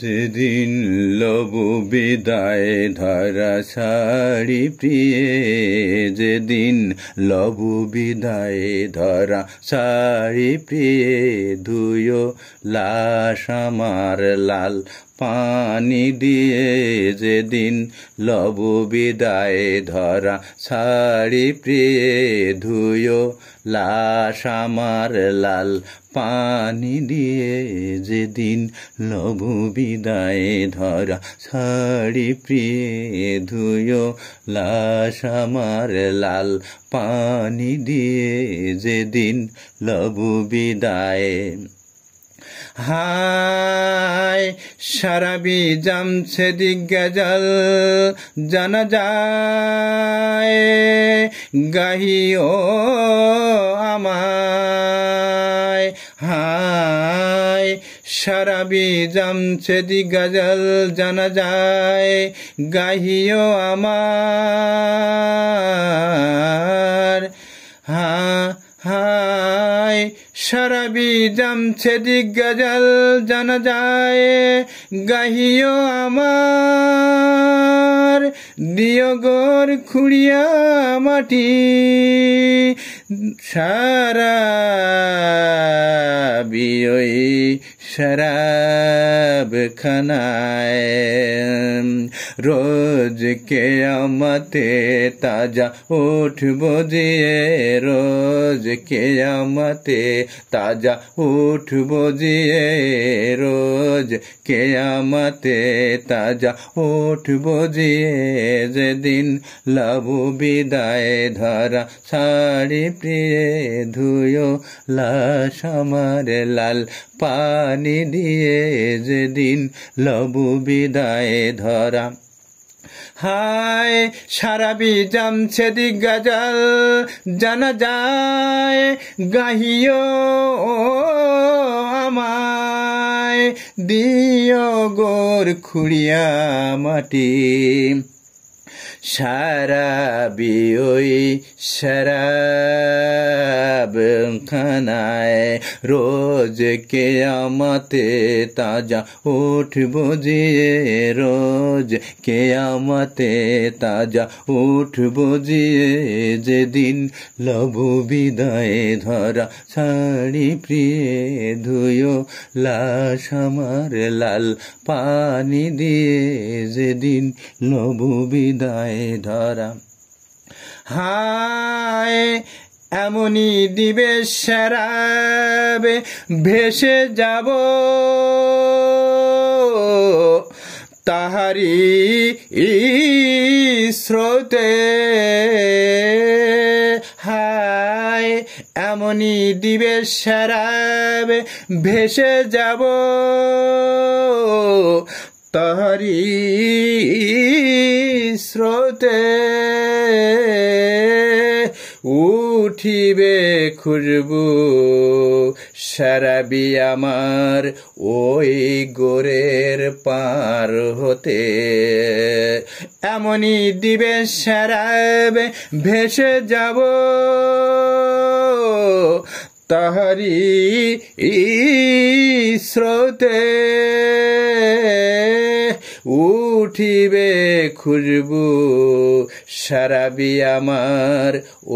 যেদিন লব বিদায় ধরা সারি প্রিয়ে যেদিন লব বিদায় ধরা ছাড়ি প্রিয়ে ধুয়ো লাশ আমার লাল পানি দিয়ে যেদিন লব বিদায় ধরা ছাড়ি প্রিয়ে ধুয়ো লাশ আমার লাল পানি দিয়ে যেদিন লব বিদায় ধরা ছাড়ি প্রিয়ে ধুয়ো লাশ আমার লাল পানি দিয়ে যেদিন লব বিদায় হাই সারাবি জামছে দিগ্গজল জানা যায় ও আমায় হায় সারাবি জামছে দিগ্গজল জানা যায় গাহিও আমার হা সারাবি জামছে গাজাল জানা যায় গাহিও আমার দিয়গর গর খুঁড়িয়া মাটি সারা বিয়ই শরাব খানায় রোজ কে আমতে তাজা উঠ যে রোজ কে আমতে তাজা উঠ যে রোজ কে আমতে তাজা উঠব যে যেদিন লাবু বিদায় ধরা শাড়ি প্রিয়ে ধুয়ো লাশ আমার লাল পান জানি দিয়ে যেদিন লবু বিদায় ধরা হায় সারাবি জামছে গাজাল জানা যায় গাহিও আমায় দিয় গোর খুড়িয়া মাটি সারাবি ওই সারাব খানায় রোজ কে আমাতে তাজা উঠ বুঝিয়ে রোজ কে আমাতে তাজা উঠ বুঝিয়ে যেদিন লভু বিদায় ধরা শাড়ি প্রিয়ে ধুয়ো লাশ আমার লাল পানি দিয়ে যেদিন লভু বিদায় হৃদয়ে ধরা হায় এমনই দিবে সেরাবে ভেসে যাব তাহারি স্রোতে হায় এমনই দিবে সেরাবে ভেসে যাব তাহারি স্রোতে উঠিবে খুরবু সারাবি আমার ওই গোরের পার হতে এমনই দিবে সারাব ভেসে যাব তাহারি স্রোতে উঠিবে খুশবু সারাবি আমার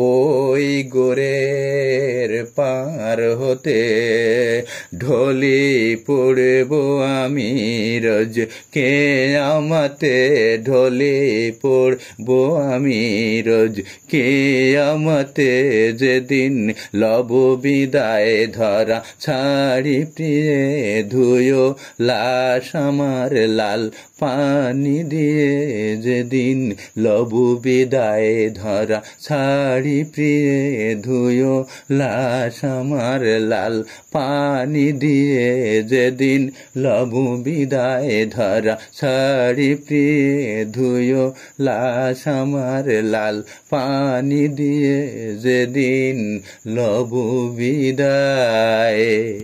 ওই গোরের পার হতে ঢলি পড়ব আমি রজ কে আমাতে ঢলে পড়ব আমি রজ কে আমাতে যেদিন লব বিদায় ধরা ছাড়ি প্রিয়ে ধুয়ো লাশ আমার লাল পানি দিয়ে যেদিন লবু বিদায় ধরা ছাড়ি প্রিয়ে ধুয়ো লাশ আমার লাল পানি দিয়ে যেদিন লবু বিদায় ধরা ছাড়ি প্রিয়ে ধুয়ো লাশ আমার লাল পানি দিয়ে যেদিন লবু বিদায়